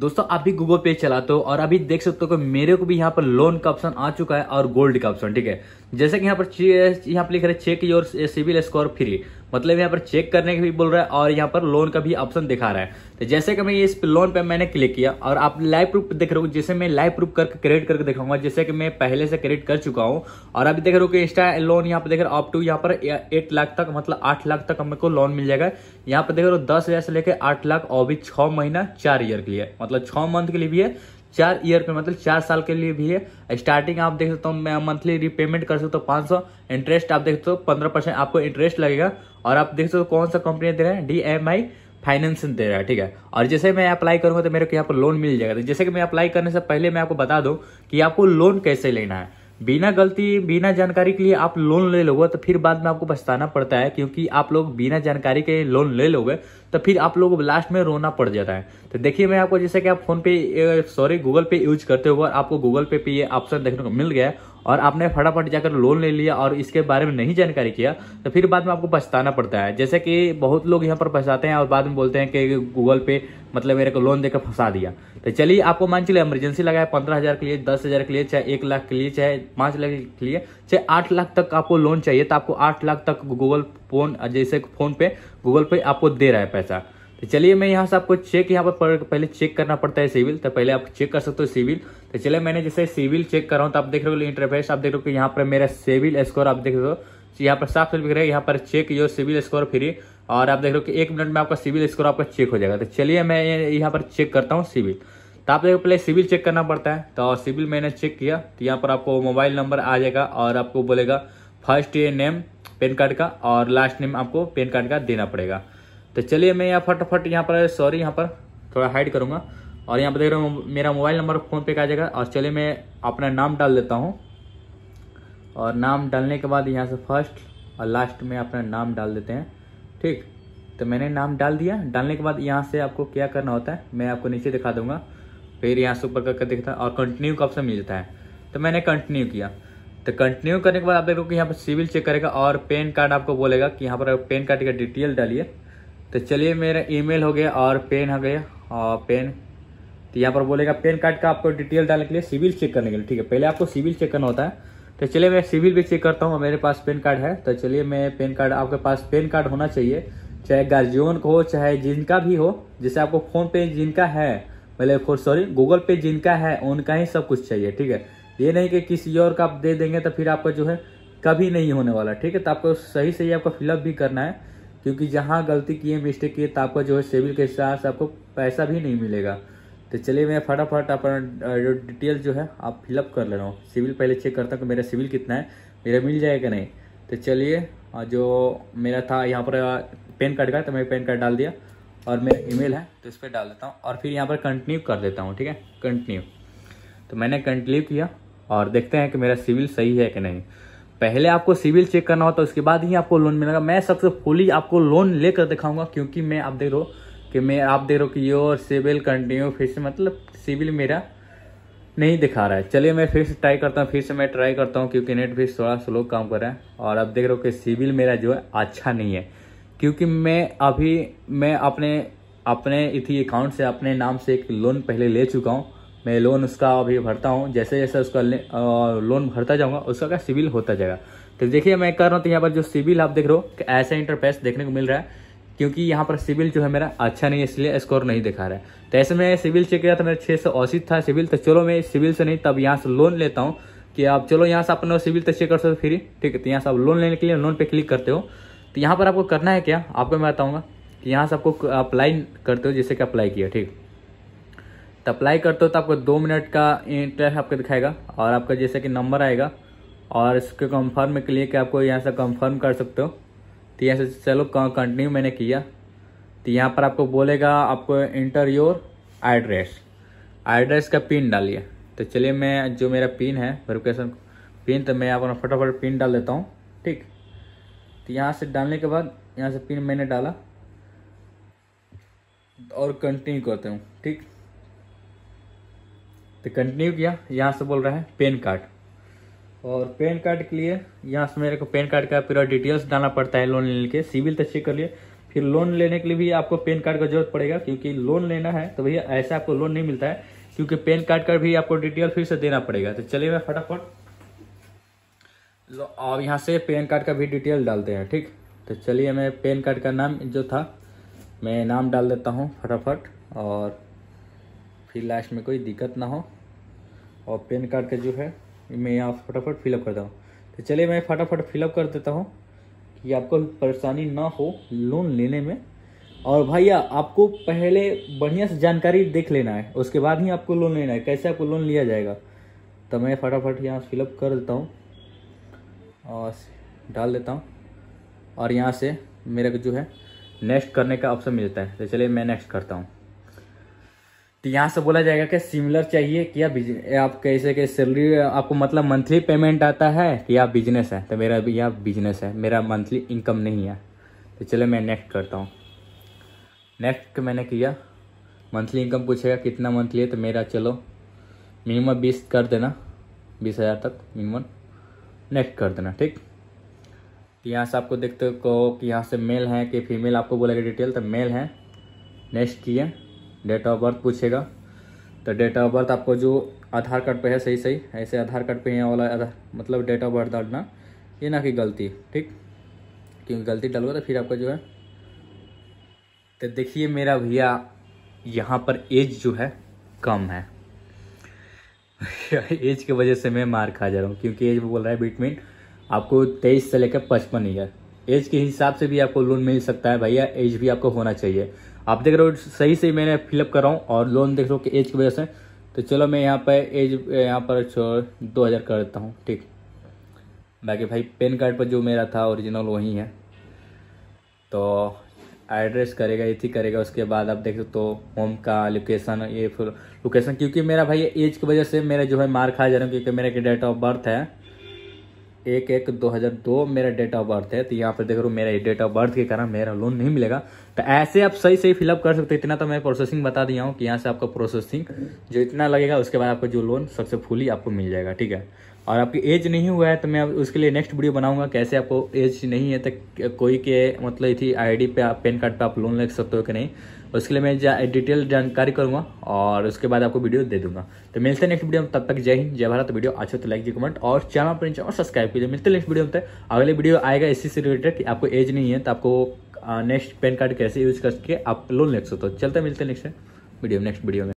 दोस्तों आप भी गूगल पे चलाते हो और अभी देख सकते हो कि मेरे को भी यहाँ पर लोन का ऑप्शन आ चुका है और गोल्ड का ऑप्शन ठीक है जैसे कि यहाँ पर यहाँ पर लिख रहे check your CIBIL score free मतलब यहाँ पर चेक करने का भी बोल रहा है और यहाँ पर लोन का भी ऑप्शन दिखा रहा है तो जैसे कि मैं इस लोन पे मैंने क्लिक किया और आप लाइव प्रूफ देख रहे हो जैसे मैं लाइव प्रूफ करके क्रेडिट करके दिखाऊंगा जैसे कि मैं पहले से क्रेडिट कर चुका हूँ और अभी देख रहे हो कि इंस्टा लोन यहाँ पर देख रहे हो टू यहाँ पर एट लाख तक मतलब आठ लाख तक हमको लोन मिल जाएगा यहाँ पर देख रहे हो दस से लेकर आठ लाख और भी छह महीना चार ईयर के लिए मतलब छह मंथ के लिए भी है चार ईयर पे मतलब चार साल के लिए भी है स्टार्टिंग आप देख सकते हो मैं मंथली रिपेमेंट कर सकता हूँ पाँच सौ इंटरेस्ट आप देख सकते हो पंद्रह परसेंट आपको इंटरेस्ट लगेगा और आप देख सकते हो कौन सा कंपनी दे रहा है डी एम आई फाइनेंस दे रहा है ठीक है और जैसे मैं अप्लाई करूंगा तो मेरे को यहाँ पर लोन मिल जाएगा तो जैसे कि मैं अप्लाई करने से पहले मैं आपको बता दूँ कि आपको लोन कैसे लेना है बिना गलती बिना जानकारी के लिए आप लोन ले लोगे तो फिर बाद में आपको पछताना पड़ता है क्योंकि आप लोग बिना जानकारी के लोन ले लोगे तो फिर आप लोगों को लास्ट में रोना पड़ जाता है तो देखिए मैं आपको जैसे कि आप फोन पे सॉरी गूगल पे यूज करते हो और आपको गूगल पे पे ये ऑप्शन देखने को मिल गया और आपने फटाफट जाकर लोन ले लिया और इसके बारे में नहीं जानकारी किया तो फिर बाद में आपको पछताना पड़ता है जैसे कि बहुत लोग यहाँ पर पछताते हैं और बाद में बोलते हैं कि गूगल पे मतलब मेरे को लोन देकर फंसा दिया तो चलिए आपको मान चलिए इमरजेंसी लगा है पंद्रह हज़ार के लिए दस हज़ार के लिए चाहे एक लाख के लिए चाहे पांच लाख के लिए चाहे आठ लाख तक आपको लोन चाहिए तो आपको आठ लाख तक गूगल फोन जैसे फ़ोन पे गूगल पे आपको दे रहा है पैसा तो चलिए मैं यहाँ से आपको चेक यहाँ पर पहले चेक करना पड़ता है सिविल तो पहले आप चेक कर सकते हो सिविल तो चलिए मैंने जैसे सिविल चेक कर रहा हूँ तो आप देख रहे हो इंटरफेस आप देख रहे हो यहाँ पर मेरा सिविल स्कोर आप देख रहे हो तो यहाँ पर साफ साफ दिख है यहाँ पर check your CIBIL score free और आप देख रहे हो कि एक मिनट में आपका सिविल स्कोर आपका चेक हो जाएगा तो चलिए मैं यहाँ पर चेक करता हूँ सिविल तो आप देखो पहले सिविल चेक करना पड़ता है तो सिविल मैंने चेक किया तो यहाँ पर आपको मोबाइल नंबर आ जाएगा और आपको बोलेगा फर्स्ट ये नेम पेन कार्ड का और लास्ट नेम आपको पेन कार्ड का देना पड़ेगा तो चलिए मैं यहाँ फटाफट यहाँ पर सॉरी यहाँ पर थोड़ा हाइड करूँगा और यहाँ पर देख रहे हो मेरा मोबाइल नंबर फ़ोन पे का आ जाएगा और चलिए मैं अपना नाम डाल देता हूँ और नाम डालने के बाद यहाँ से फर्स्ट और लास्ट में अपना नाम डाल देते हैं ठीक तो मैंने नाम डाल दिया डालने के बाद यहाँ से आपको क्या करना होता है मैं आपको नीचे दिखा दूंगा फिर यहाँ से ऊपर करके दिखता है और कंटिन्यू का ऑप्शन मिल जाता है तो मैंने कंटिन्यू किया तो कंटिन्यू करने के बाद आप देखो कि यहाँ पर सिविल चेक करेगा और पेन कार्ड आपको बोलेगा कि यहाँ पर पेन कार्ड का डिटेल डालिए तो चलिए मेरा ईमेल हो गया और पेन हो गया और पेन तो यहाँ पर बोलेगा पेन कार्ड का आपको डिटेल डालने के लिए सिविल चेक करने के लिए ठीक है पहले आपको सिविल चेक करना होता है तो चलिए मैं सिविल भी चेक करता हूँ मेरे पास पेन कार्ड है तो चलिए मैं पेन कार्ड आपके पास पेन कार्ड होना चाहिए चाहे गार्जियन का हो चाहे जिनका भी हो जैसे आपको फोन पे जिनका है मतलब फोर सॉरी गूगल पे जिनका है उनका ही सब कुछ चाहिए ठीक है ये नहीं कि किसी और का आप दे देंगे तो फिर आपका जो है कभी नहीं होने वाला ठीक है तो आपको सही सही आपको फिलअप भी करना है क्योंकि जहाँ गलती किए मिस्टेक किए तो आपको जो है सिविल के हिसाब से आपको पैसा भी नहीं मिलेगा तो चलिए मैं फटाफट अपना डिटेल जो है आप फिलअप कर ले रहा हूँ सिविल पहले चेक करता हूँ कि मेरा सिविल कितना है मेरा मिल जाएगा नहीं तो चलिए जो मेरा था यहाँ पर पेन कार्ड का तो मैं पेन कार्ड डाल दिया और मेरा ईमेल है तो इस पर डाल देता हूँ और फिर यहाँ पर कंटिन्यू कर देता हूँ ठीक है कंटिन्यू तो मैंने कंटिन्यू किया और देखते हैं कि मेरा सिविल सही है कि नहीं पहले आपको सिविल चेक करना होता है उसके बाद ही आपको लोन मिलेगा मैं सबसे फुली आपको लोन लेकर दिखाऊंगा क्योंकि मैं आप देख रहा हूँ कि मैं आप देख रहा हूँ कि योर सिविल कंटिन्यू फिर से मतलब सिविल मेरा नहीं दिखा रहा है चलिए मैं फिर से ट्राई करता हूँ फिर से मैं ट्राई करता हूँ क्योंकि नेट भी थोड़ा स्लो काम कर रहा है और आप देख रहे हो कि सिविल मेरा जो है अच्छा नहीं है क्योंकि मैं अभी मैं अपने अपने इसी अकाउंट से अपने नाम से एक लोन पहले ले चुका हूँ मैं लोन उसका अभी भरता हूँ जैसे जैसे उसका लोन भरता जाऊँगा उसका क्या सिविल होता जाएगा तो देखिए मैं कर रहा हूँ तो यहाँ पर जो सिविल आप देख रहे हो ऐसा इंटरफेस देखने को मिल रहा है क्योंकि यहाँ पर सिविल जो है मेरा अच्छा नहीं है इसलिए स्कोर नहीं दिखा रहा है तो ऐसे में सिविल चेक किया तो था मेरा छः सौ अस्सी था सिविल तो चलो मैं सिविल से नहीं तब यहाँ से लोन लेता हूँ कि आप चलो यहाँ से अपना सिविल तो चेक कर सकते फ्री ठीक है तो यहाँ से आप लोन लेने के लिए लोन पे क्लिक करते हो तो यहाँ पर आपको करना है क्या आपको मैं बताऊँगा कि यहाँ से आपको अप्लाई करते हो जैसे कि अप्लाई किया ठीक तो अप्लाई करते हो तो आपको दो मिनट का इंटरेस्ट आपको दिखाएगा और आपका जैसे कि नंबर आएगा और इसके कंफर्म के लिए कि आपको यहाँ से कंफर्म कर सकते हो तो यहाँ से चलो कंटिन्यू मैंने किया तो यहाँ पर आपको बोलेगा आपको इंटर योर एड्रेस एड्रेस का पिन डालिए तो चलिए मैं जो मेरा पिन है वेरिफिकेशन पिन तो मैं अपना फटाफट पिन डाल देता हूँ ठीक तो यहाँ से डालने के बाद यहाँ से पिन मैंने डाला और कंटिन्यू करते हूँ ठीक तो कंटिन्यू किया यहाँ से बोल रहा है पेन कार्ड और पेन कार्ड के लिए यहाँ से मेरे को पेन कार्ड का पूरा डिटेल्स डालना पड़ता है लोन लेने के सिविल तो चेक कर लिए फिर लोन लेने के लिए भी आपको पेन कार्ड का जरूरत पड़ेगा क्योंकि लोन लेना है तो भैया ऐसा आपको लोन नहीं मिलता है क्योंकि पेन कार्ड का भी आपको डिटेल फिर से देना पड़ेगा तो चलिए मैं फटाफट और यहाँ से पेन कार्ड का भी डिटेल डालते हैं ठीक तो चलिए मैं पेन कार्ड का नाम जो था मैं नाम डाल देता हूँ फटाफट और फिर लास्ट में कोई दिक्कत ना हो और पेन कार्ड का जो है मैं यहाँ फटाफट फिलअप करता हूँ तो चलिए मैं फटाफट फिलअप कर देता हूँ कि आपको परेशानी ना हो लोन लेने में और भैया आपको पहले बढ़िया से जानकारी देख लेना है उसके बाद ही आपको लोन लेना है कैसे आपको लोन लिया जाएगा तो मैं फटाफट यहाँ फिलअप कर देता हूँ और डाल देता हूँ और यहाँ से मेरे को जो है नेक्स्ट करने का ऑप्शन मिलता है तो चलिए मैं नेक्स्ट करता हूँ तो यहाँ से बोला जाएगा कि सिमिलर चाहिए कि या आप कैसे के सैलरी आपको मतलब मंथली पेमेंट आता है कि या बिजनेस है तो मेरा भी यह बिजनेस है मेरा मंथली इनकम नहीं है तो चलो मैं नेक्स्ट करता हूँ नेक्स्ट मैंने किया मंथली इनकम पूछेगा कितना मंथली है तो मेरा चलो मिनिमम बीस कर देना बीस हज़ार तक मिनिमम नेक्स्ट कर देना ठीक तो यहाँ से आपको देखते हो कि यहाँ से मेल है कि फीमेल आपको बोलेगा डिटेल तो मेल है नेक्स्ट किया डेट ऑफ बर्थ पूछेगा तो डेट ऑफ बर्थ आपको जो आधार कार्ड पे है सही सही ऐसे आधार कार्ड पे यहाँ वाला मतलब डेट ऑफ बर्थ डालना ये ना कि गलती ठीक क्योंकि गलती डालोगे तो फिर आपका जो है तो देखिए मेरा भैया यहाँ पर एज जो है कम है एज की वजह से मैं मार खा जा रहा हूँ क्योंकि एज बोल रहा है बिटवीन आपको तेईस से लेकर पचपन ईयर एज के हिसाब से भी आपको लोन मिल सकता है भैया एज भी आपको होना चाहिए आप देख रहे हो सही से मैंने फिलअप कर रहा हूँ और लोन देख रहे हो कि एज की वजह से तो चलो मैं यहाँ पर एज यहाँ पर दो हज़ार कर देता हूँ ठीक बाकी भाई पेन कार्ड पर जो मेरा था ओरिजिनल वही है तो एड्रेस करेगा ये ठीक करेगा उसके बाद आप देख रहे हो होम का लोकेशन ये फिर लोकेशन क्योंकि मेरा भाई एज की वजह से मेरा जो है मार खा जा रहा हूँ क्योंकि मेरा की डेट ऑफ बर्थ है एक एक दो हज़ार दो मेरा डेट ऑफ बर्थ है तो यहाँ पर देख रहा हूँ मेरा डेट ऑफ बर्थ के कारण मेरा लोन नहीं मिलेगा तो ऐसे आप सही सही फिलअप कर सकते इतना तो मैं प्रोसेसिंग बता दिया हूँ कि यहाँ से आपका प्रोसेसिंग जो इतना लगेगा उसके बाद आपका जो लोन सक्सेसफुली आपको मिल जाएगा ठीक है और आपकी एज नहीं हुआ है तो मैं उसके लिए नेक्स्ट वीडियो बनाऊंगा कैसे आपको एज नहीं है तो कोई के मतलब थी आईडी पे आप पैन कार्ड पे आप लोन ले सकते हो कि नहीं उसके लिए मैं जा, डिटेल जानकारी करूंगा और उसके बाद आपको वीडियो दे दूंगा तो मिलते हैं नेक्स्ट वीडियो में तब तक जय हिंद जय भारत वीडियो अच्छा तो लाइक कमेंट और चैनल पर और सब्सक्राइब कीजिए मिलते नेक्स्ट वीडियो में तो अगले वीडियो आएगा इसी से रिलेटेड कि आपको एज नहीं है तो आपको नेक्स्ट पेन कार्ड कैसे यूज करके आप लोन ले सकते हो चलते मिलते नेक्स्ट वीडियो नेक्स्ट वीडियो में